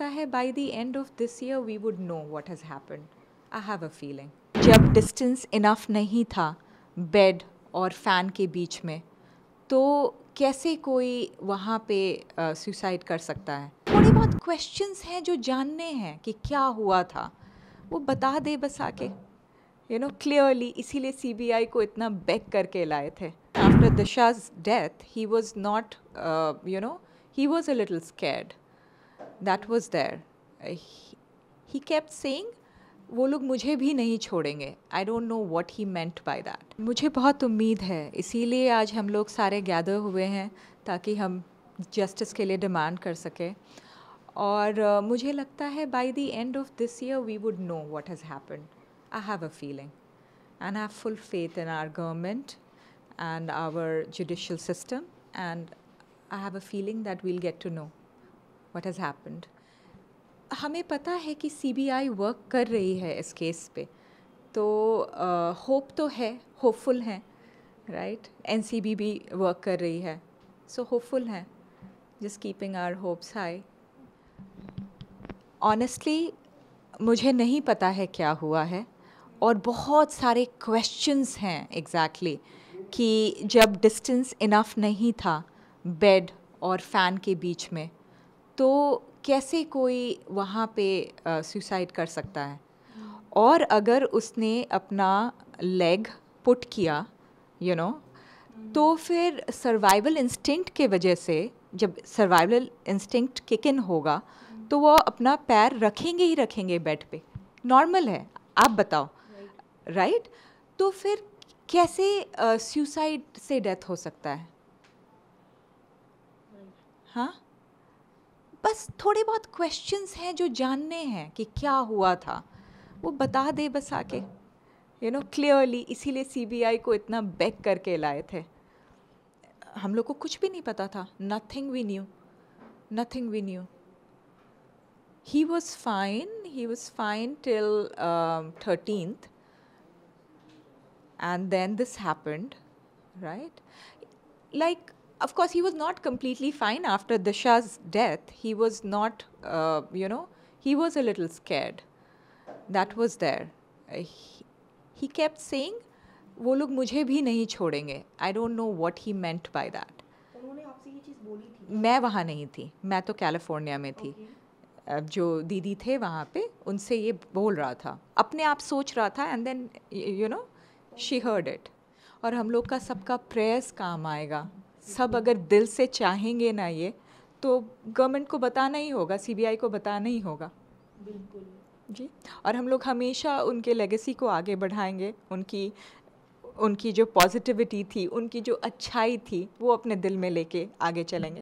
लगता है by the end of this year we would know what has happened I have a feeling जब distance enough नहीं था bed और fan के बीच में तो कैसे कोई वहाँ पे सुसाइड कर सकता है थोड़ी बहुत क्वेश्चंस हैं जो जानने हैं कि क्या हुआ था वो बता दे बस आके यू नो क्लियरली इसीलिए सीबीआई को इतना बैक करके लाए थे after Disha's death he was not you know he was a little scared that was there. He, he kept saying, वो लोग मुझे भी नहीं छोड़ेंगे I don't know what he meant by that मुझे बहुत उम्मीद है इसीलिए आज हम लोग सारे गैदर हुए हैं ताकि हम जस्टिस के लिए डिमांड कर सकें और uh, मुझे लगता है by the end of this year we would know what has happen I have a feeling and have full faith in our government and our judicial system and I have a feeling that we'll get to know what has happened हमें पता है कि C B I work कर रही है इस case पे तो होप तो है होपफुल हैं राइट एन सी बी भी वर्क कर रही है सो होपफुल हैं just keeping our hopes high honestly मुझे नहीं पता है क्या हुआ है और बहुत सारे क्वेश्चंस हैं एग्जैक्टली exactly, कि जब डिस्टेंस इनफ नहीं था बेड और फ़ैन के बीच में तो कैसे कोई वहाँ पे सुसाइड कर सकता है और अगर उसने अपना लेग पुट किया यू you नो know, तो फिर सर्वाइवल इंस्टिंक्ट के वजह से जब सर्वाइवल इंस्टिंक्ट किक इन होगा तो वो अपना पैर रखेंगे ही रखेंगे बेड पे नॉर्मल है आप बताओ राइट right. right? तो फिर कैसे सुसाइड uh, से डेथ हो सकता है right. हाँ बस थोड़े बहुत क्वेश्चंस हैं जो जानने हैं कि क्या हुआ था वो बता दे बस आके यू नो क्लियरली इसीलिए सीबीआई को इतना बैक करके लाए थे हम लोग को कुछ भी नहीं पता था nothing we knew nothing we knew he was fine he was fine till thirteenth and then this happened right like of course, he was not completely fine after Disha's death. He was not, uh, you know, he was a little scared. That was there. Uh, he, he kept saying, वो लोग मुझे भी नहीं छोड़ेंगे I don't know what he meant by that मैं वहाँ नहीं थी मैं तो कैलिफोर्निया में थी okay. जो दीदी थे वहाँ पे उनसे ये बोल रहा था अपने आप सोच रहा था and then you know she heard it और हम लोग का सबका प्रेयर्स काम आएगा सब अगर दिल से चाहेंगे ना ये तो गवर्नमेंट को बताना ही होगा सीबीआई को बताना ही होगा बिल्कुल जी और हम लोग हमेशा उनके लेगेसी को आगे बढ़ाएंगे उनकी उनकी जो पॉजिटिविटी थी उनकी जो अच्छाई थी वो अपने दिल में लेके आगे चलेंगे